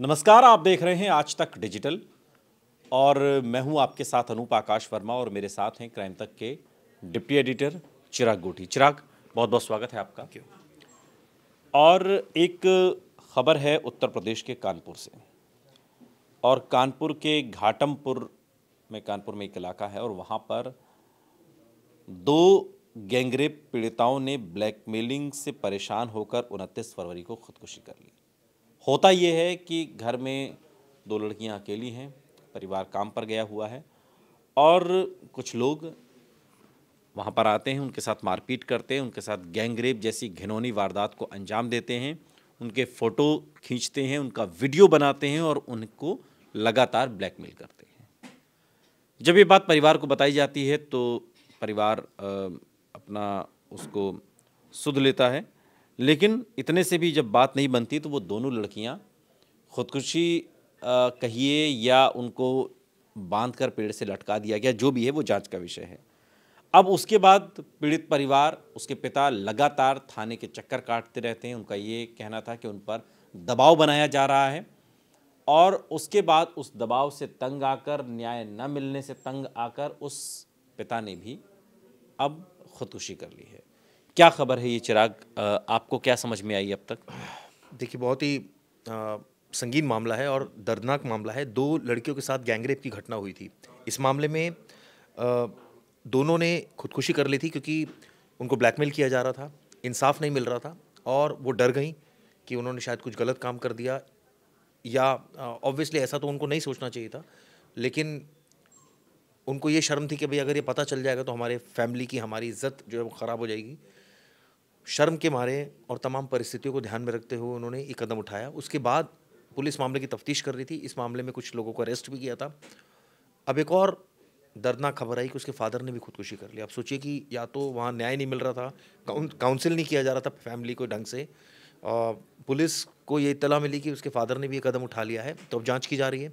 नमस्कार आप देख रहे हैं आज तक डिजिटल और मैं हूं आपके साथ अनूप आकाश वर्मा और मेरे साथ हैं क्राइम तक के डिप्टी एडिटर चिराग गोटी चिराग बहुत बहुत स्वागत है आपका क्यों और एक खबर है उत्तर प्रदेश के कानपुर से और कानपुर के घाटमपुर में कानपुर में एक इलाका है और वहाँ पर दो गैंगरेप पीड़िताओं ने ब्लैकमेलिंग से परेशान होकर उनतीस फरवरी को खुदकुशी कर ली होता ये है कि घर में दो लड़कियां अकेली हैं परिवार काम पर गया हुआ है और कुछ लोग वहाँ पर आते हैं उनके साथ मारपीट करते हैं उनके साथ गैंगरेप जैसी घिनौनी वारदात को अंजाम देते हैं उनके फ़ोटो खींचते हैं उनका वीडियो बनाते हैं और उनको लगातार ब्लैकमेल करते हैं जब ये बात परिवार को बताई जाती है तो परिवार अपना उसको सुध लेता है लेकिन इतने से भी जब बात नहीं बनती तो वो दोनों लड़कियाँ ख़ुदकुशी कहिए या उनको बांध कर पेड़ से लटका दिया गया जो भी है वो जांच का विषय है अब उसके बाद पीड़ित परिवार उसके पिता लगातार थाने के चक्कर काटते रहते हैं उनका ये कहना था कि उन पर दबाव बनाया जा रहा है और उसके बाद उस दबाव से तंग आकर न्याय न मिलने से तंग आकर उस पिता ने भी अब खुदकुशी कर ली है क्या खबर है ये चिराग आपको क्या समझ में आई अब तक देखिए बहुत ही संगीन मामला है और दर्दनाक मामला है दो लड़कियों के साथ गैंगरेप की घटना हुई थी इस मामले में दोनों ने खुदकुशी कर ली थी क्योंकि उनको ब्लैकमेल किया जा रहा था इंसाफ नहीं मिल रहा था और वो डर गई कि उन्होंने शायद कुछ गलत काम कर दिया या ऑब्वियसली ऐसा तो उनको नहीं सोचना चाहिए था लेकिन उनको ये शर्म थी कि भाई अगर ये पता चल जाएगा तो हमारे फैमिली की हमारी इज्जत जो है वो ख़राब हो जाएगी शर्म के मारे और तमाम परिस्थितियों को ध्यान में रखते हुए उन्होंने एक कदम उठाया उसके बाद पुलिस मामले की तफ्तीश कर रही थी इस मामले में कुछ लोगों को अरेस्ट भी किया था अब एक और दर्दनाक खबर आई कि उसके फादर ने भी खुदकुशी कर ली आप सोचिए कि या तो वहाँ न्याय नहीं मिल रहा था काउंसिल नहीं किया जा रहा था फैमिली को ढंग से पुलिस को ये इतला मिली कि उसके फादर ने भी ये कदम उठा लिया है तो अब जाँच की जा रही है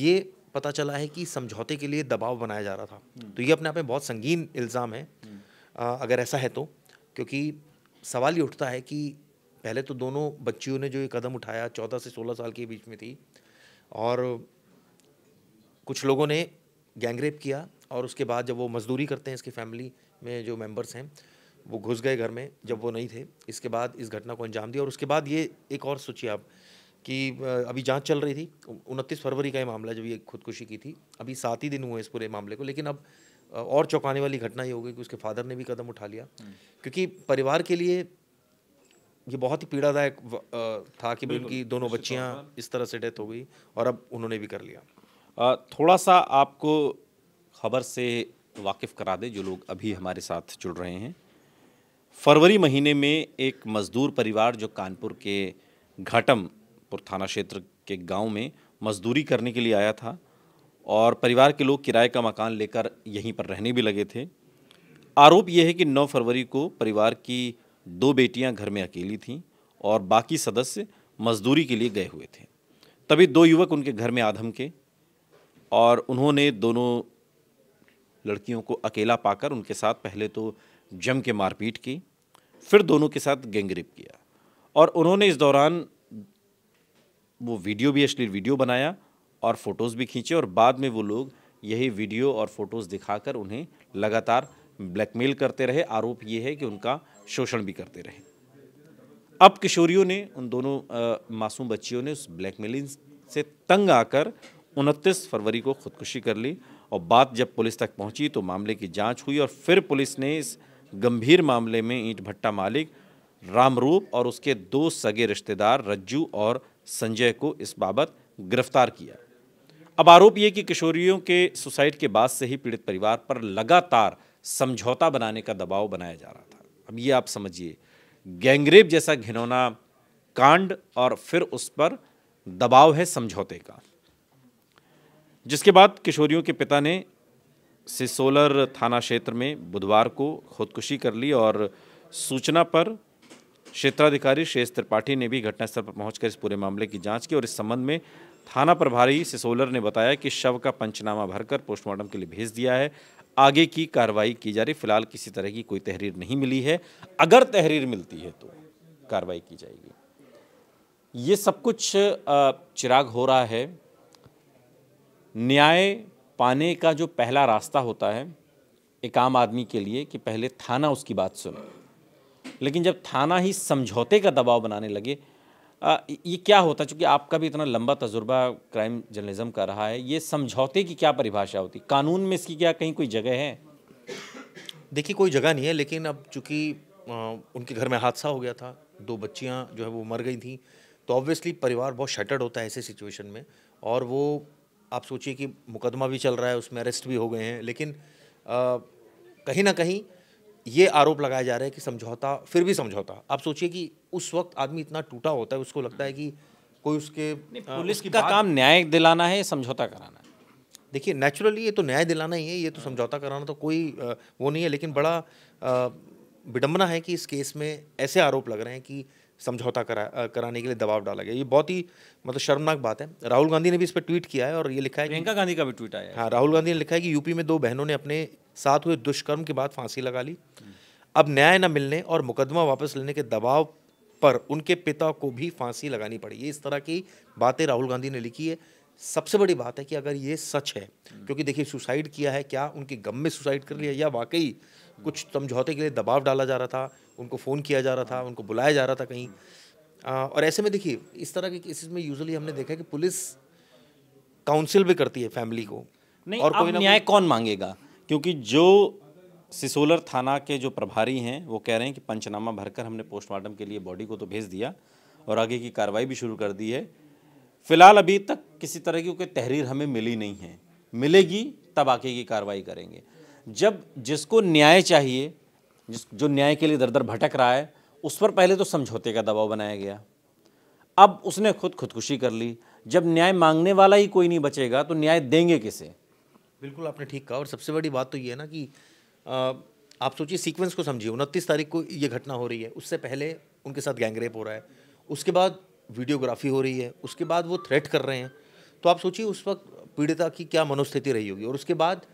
ये पता चला है कि समझौते के लिए दबाव बनाया जा रहा था हम्म। तो ये अपने आप में बहुत संगीन इल्ज़ाम है हम्म। अगर ऐसा है तो क्योंकि सवाल ये उठता है कि पहले तो दोनों बच्चियों ने जो ये कदम उठाया चौदह से सोलह साल के बीच में थी और कुछ लोगों ने गैंगरेप किया और उसके बाद जब वो मजदूरी करते हैं इसकी फैमिली में जो मेंबर्स हैं वो घुस गए घर में जब वो नहीं थे इसके बाद इस घटना को अंजाम दिया और उसके बाद ये एक और सोचिए आप कि अभी जांच चल रही थी उनतीस फरवरी का ये मामला जब ये खुदकुशी की थी अभी सात ही दिन हुए इस पूरे मामले को लेकिन अब और चौंकाने वाली घटना ये हो गई कि उसके फादर ने भी कदम उठा लिया क्योंकि परिवार के लिए ये बहुत ही पीड़ादायक था कि उनकी दोनों बच्चियां इस तरह से डेथ हो गई और अब उन्होंने भी कर लिया थोड़ा सा आपको खबर से वाकिफ़ करा दें जो लोग अभी हमारे साथ जुड़ रहे हैं फरवरी महीने में एक मज़दूर परिवार जो कानपुर के घाटमपुर थाना क्षेत्र के गांव में मजदूरी करने के लिए आया था और परिवार के लोग किराए का मकान लेकर यहीं पर रहने भी लगे थे आरोप यह है कि 9 फरवरी को परिवार की दो बेटियां घर में अकेली थीं और बाकी सदस्य मजदूरी के लिए गए हुए थे तभी दो युवक उनके घर में आधम के और उन्होंने दोनों लड़कियों को अकेला पाकर उनके साथ पहले तो जम के मारपीट की फिर दोनों के साथ गैंगरेप किया और उन्होंने इस दौरान वो वीडियो भी अश्लील वीडियो बनाया और फ़ोटोज़ भी खींचे और बाद में वो लोग यही वीडियो और फ़ोटोज़ दिखाकर उन्हें लगातार ब्लैकमेल करते रहे आरोप ये है कि उनका शोषण भी करते रहे अब किशोरियों ने उन दोनों आ, मासूम बच्चियों ने उस ब्लैकमेलिंग से तंग आकर उनतीस फरवरी को खुदकुशी कर ली और बात जब पुलिस तक पहुंची तो मामले की जांच हुई और फिर पुलिस ने इस गंभीर मामले में ईंट भट्टा मालिक रामरूप और उसके दो सगे रिश्तेदार रज्जू और संजय को इस बाबत गिरफ्तार किया अब आरोप ये कि किशोरियों के सुसाइड के बाद से ही पीड़ित परिवार पर लगातार समझौता बनाने का दबाव बनाया जा रहा था अब ये आप समझिए गैंगरेप जैसा घिनौना कांड और फिर उस पर दबाव है समझौते का जिसके बाद किशोरियों के पिता ने सिसोलर थाना क्षेत्र में बुधवार को खुदकुशी कर ली और सूचना पर क्षेत्राधिकारी शेष त्रिपाठी ने भी घटनास्थल पर पहुंचकर इस पूरे मामले की जांच की और इस संबंध में थाना प्रभारी सिसोलर ने बताया कि शव का पंचनामा भरकर पोस्टमार्टम के लिए भेज दिया है आगे की कार्रवाई की जा रही फिलहाल किसी तरह की कोई तहरीर नहीं मिली है अगर तहरीर मिलती है तो कार्रवाई की जाएगी ये सब कुछ चिराग हो रहा है न्याय पाने का जो पहला रास्ता होता है एक आम आदमी के लिए कि पहले थाना उसकी बात सुने लेकिन जब थाना ही समझौते का दबाव बनाने लगे ये क्या होता है चूँकि आपका भी इतना लंबा तजुर्बा क्राइम जर्नलिज्म का रहा है ये समझौते की क्या परिभाषा होती कानून में इसकी क्या कहीं कोई जगह है देखिए कोई जगह नहीं है लेकिन अब चूँकि उनके घर में हादसा हो गया था दो बच्चियाँ जो है वो मर गई थी तो ऑब्वियसली परिवार बहुत शटर्ड होता है ऐसे सिचुएशन में और वो आप सोचिए कि मुकदमा भी चल रहा है उसमें अरेस्ट भी हो गए हैं लेकिन आ, कहीं ना कहीं ये आरोप लगाया जा रहा है कि समझौता फिर भी समझौता आप सोचिए कि उस वक्त आदमी इतना टूटा होता है उसको लगता है कि कोई उसके पुलिस का काम न्याय दिलाना है समझौता कराना है देखिए नेचुरली ये तो न्याय दिलाना ही है ये तो हाँ। समझौता कराना तो कोई वो नहीं है लेकिन बड़ा विडम्बना है कि इस केस में ऐसे आरोप लग रहे हैं कि समझौता करा कराने के लिए दबाव डाला गया ये बहुत ही मतलब शर्मनाक बात है राहुल गांधी ने भी इस पर ट्वीट किया है और ये लिखा है प्रियंका गांधी का भी ट्वीट आया हाँ राहुल गांधी ने लिखा है कि यूपी में दो बहनों ने अपने साथ हुए दुष्कर्म के बाद फांसी लगा ली अब न्याय न मिलने और मुकदमा वापस लेने के दबाव पर उनके पिता को भी फांसी लगानी पड़ी ये इस तरह की बातें राहुल गांधी ने लिखी है सबसे बड़ी बात है कि अगर ये सच है क्योंकि देखिए सुसाइड किया है क्या उनके गम में सुसाइड कर लिया या वाकई कुछ समझौते के लिए दबाव डाला जा रहा था उनको फ़ोन किया जा रहा था उनको बुलाया जा रहा था कहीं आ, और ऐसे में देखिए इस तरह के केसेस में यूजुअली हमने देखा है कि पुलिस काउंसिल भी करती है फैमिली को नहीं और कोई न्याय कौन मांगेगा क्योंकि जो सिसोलर थाना के जो प्रभारी हैं वो कह रहे हैं कि पंचनामा भरकर हमने पोस्टमार्टम के लिए बॉडी को तो भेज दिया और आगे की कार्रवाई भी शुरू कर दी है फिलहाल अभी तक किसी तरह की कोई तहरीर हमें मिली नहीं है मिलेगी तब आगे की कार्रवाई करेंगे जब जिसको न्याय चाहिए जिस जो न्याय के लिए दर दर भटक रहा है उस पर पहले तो समझौते का दबाव बनाया गया अब उसने खुद खुदकुशी कर ली जब न्याय मांगने वाला ही कोई नहीं बचेगा तो न्याय देंगे किसे बिल्कुल आपने ठीक कहा और सबसे बड़ी बात तो ये है ना कि आ, आप सोचिए सीक्वेंस को समझिए उनतीस तारीख को ये घटना हो रही है उससे पहले उनके साथ गैंगरेप हो रहा है उसके बाद वीडियोग्राफी हो रही है उसके बाद वो थ्रेट कर रहे हैं तो आप सोचिए उस वक्त पीड़िता की क्या मनोस्थिति रही होगी और उसके बाद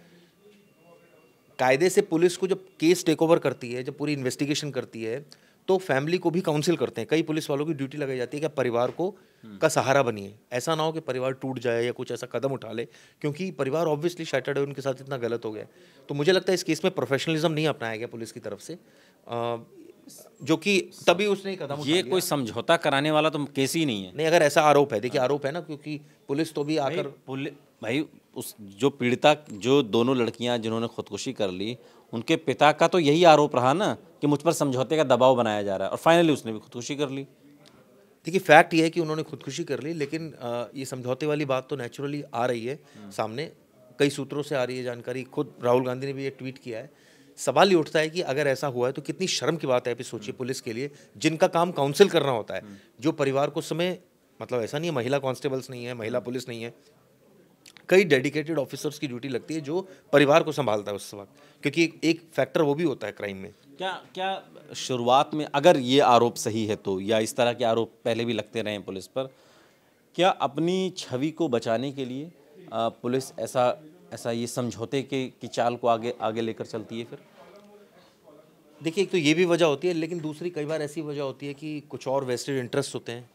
कायदे से पुलिस को जब केस टेक ओवर करती है जब पूरी इन्वेस्टिगेशन करती है तो फैमिली को भी काउंसिल करते हैं कई पुलिस वालों की ड्यूटी लगाई जाती है कि परिवार को हम्म। का सहारा बनिए ऐसा ना हो कि परिवार टूट जाए या कुछ ऐसा कदम उठा ले क्योंकि परिवार ऑब्वियसली शैटर्ड है उनके साथ इतना गलत हो गया तो मुझे लगता है इस केस में प्रोफेशनलिज्म नहीं अपनाया गया पुलिस की तरफ से आ, जो कि तभी उसने कदम ये कोई समझौता कराने वाला तो केस ही नहीं है नहीं अगर ऐसा आरोप है देखिए आरोप है ना क्योंकि पुलिस तो भी आकर भाई उस जो पीड़िता जो दोनों लड़कियां जिन्होंने खुदकुशी कर ली उनके पिता का तो यही आरोप रहा ना कि मुझ पर समझौते का दबाव बनाया जा रहा है और फाइनली उसने भी खुदकुशी कर ली देखिए फैक्ट ये है कि उन्होंने खुदकुशी कर ली लेकिन आ, ये समझौते वाली बात तो नेचुरली आ रही है हम्म। सामने कई सूत्रों से आ रही है जानकारी खुद राहुल गांधी ने भी ये ट्वीट किया है सवाल ये उठता है कि अगर ऐसा हुआ है तो कितनी शर्म की बात है अभी सोचिए हम्म। पुलिस के लिए जिनका काम काउंसिल करना होता है हम्म। जो परिवार को समय मतलब ऐसा नहीं है महिला कांस्टेबल्स नहीं है महिला पुलिस नहीं है कई डेडिकेटेड ऑफिसर्स की ड्यूटी लगती है जो परिवार को संभालता है उस वक्त क्योंकि एक, फैक्टर वो भी होता है क्राइम में क्या क्या शुरुआत में अगर ये आरोप सही है तो या इस तरह के आरोप पहले भी लगते रहे हैं पुलिस पर क्या अपनी छवि को बचाने के लिए पुलिस ऐसा ऐसा ये समझौते के की चाल को आगे आगे लेकर चलती है फिर देखिए एक तो ये भी वजह होती है लेकिन दूसरी कई बार ऐसी वजह होती है कि कुछ और वेस्टेड इंटरेस्ट होते हैं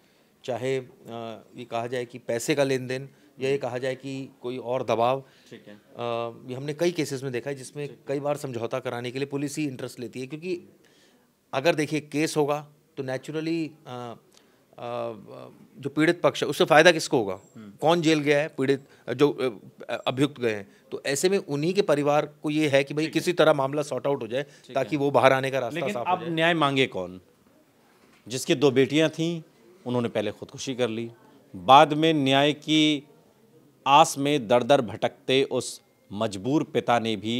चाहे ये कहा जाए कि पैसे का लेन देन या ये हम्म। कहा जाए कि कोई और दबाव ठीक है आ, हमने कई केसेस में देखा है जिसमें कई बार समझौता कराने के लिए पुलिस ही इंटरेस्ट लेती है क्योंकि अगर देखिए केस होगा तो नेचुरली जो पीड़ित पक्ष है उससे फ़ायदा किसको होगा हम्म। कौन जेल गया है पीड़ित जो अभियुक्त गए हैं तो ऐसे में उन्हीं के परिवार को ये है कि भाई किसी तरह मामला सॉर्ट आउट हो जाए ताकि वो बाहर आने का रास्ता लेकिन साफ अब न्याय मांगे कौन जिसके दो बेटियां थीं उन्होंने पहले खुदकुशी कर ली बाद में न्याय की आस में दर दर भटकते उस मजबूर पिता ने भी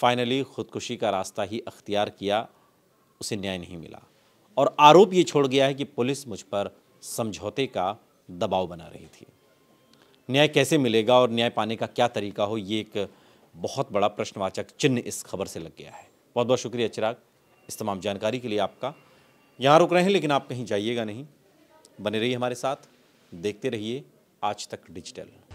फाइनली ख़ुदकुशी का रास्ता ही अख्तियार किया उसे न्याय नहीं मिला और आरोप ये छोड़ गया है कि पुलिस मुझ पर समझौते का दबाव बना रही थी न्याय कैसे मिलेगा और न्याय पाने का क्या तरीका हो ये एक बहुत बड़ा प्रश्नवाचक चिन्ह इस खबर से लग गया है बहुत बहुत शुक्रिया चिराग इस तमाम जानकारी के लिए आपका यहाँ रुक रहे हैं लेकिन आप कहीं जाइएगा नहीं बने रहिए हमारे साथ देखते रहिए आज तक डिजिटल